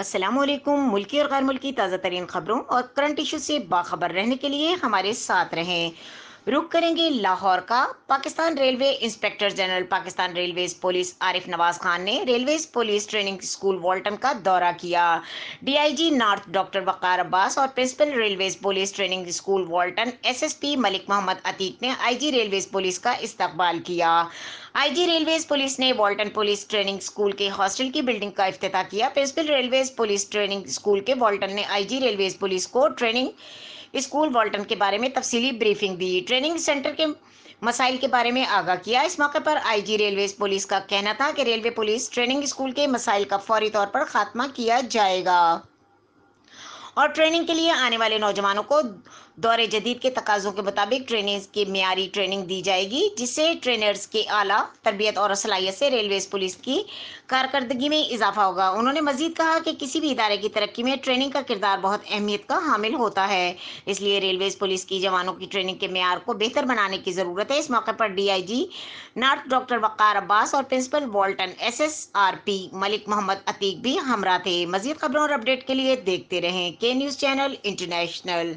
असलम मुल्की और गैर मुल्की ताज़ा तरीन खबरों और करंट इशू से बाखबर रहने के लिए हमारे साथ रहें रुक करेंगे लाहौर का Pakistan railway inspector general Pakistan railway police Arif Nawaz Khan ने railway police training school Walton का दौरा किया DIG north doctor Waqar Abbas और principal railway police training school Walton SSP Malik Mohammad Ateeq ने आईजी रेलवे पुलिस का इस्तकबाल किया आईजी रेलवेज पुलिस ने वॉल्टन पुलिस ट्रेनिंग स्कूल के हॉस्टल की बिल्डिंग का अफ्ताह किया principal railway police training school के वॉल्टन ने आईजी रेलवेज पुलिस को ट्रेनिंग स्कूल वॉल्टन के बारे में तफसीली ब्रीफिंग दी ट्रेनिंग सेंटर के मसाइल के बारे में आगाह किया इस मौके पर आईजी रेलवे पुलिस का कहना था कि रेलवे पुलिस ट्रेनिंग स्कूल के मसाइल का फौरी तौर पर खात्मा किया जाएगा और ट्रेनिंग के लिए आने वाले नौजवानों को दौरे जदीद के तकाजों के मुताबिक ट्रेनर्स की मीरी ट्रेनिंग दी जाएगी जिससे ट्रेनर्स के आला तरबियत और असलाहियत से रेलवे पुलिस की कारकर्दगी में इजाफा होगा उन्होंने मजीद कहा कि किसी भी इदारे की तरक्की में ट्रेनिंग का किरदार बहुत अहमियत का हामिल होता है इसलिए रेलवे पुलिस की जवानों की ट्रेनिंग के मैार को बेहतर बनाने की ज़रूरत है इस मौके पर D I G north doctor Waqar Abbas और principal Walton S S R P Malik Mohammad Ateeq भी हमरा थे मजीद खबरों और अपडेट के लिए देखते रहें के न्यूज़ चैनल इंटरनेशनल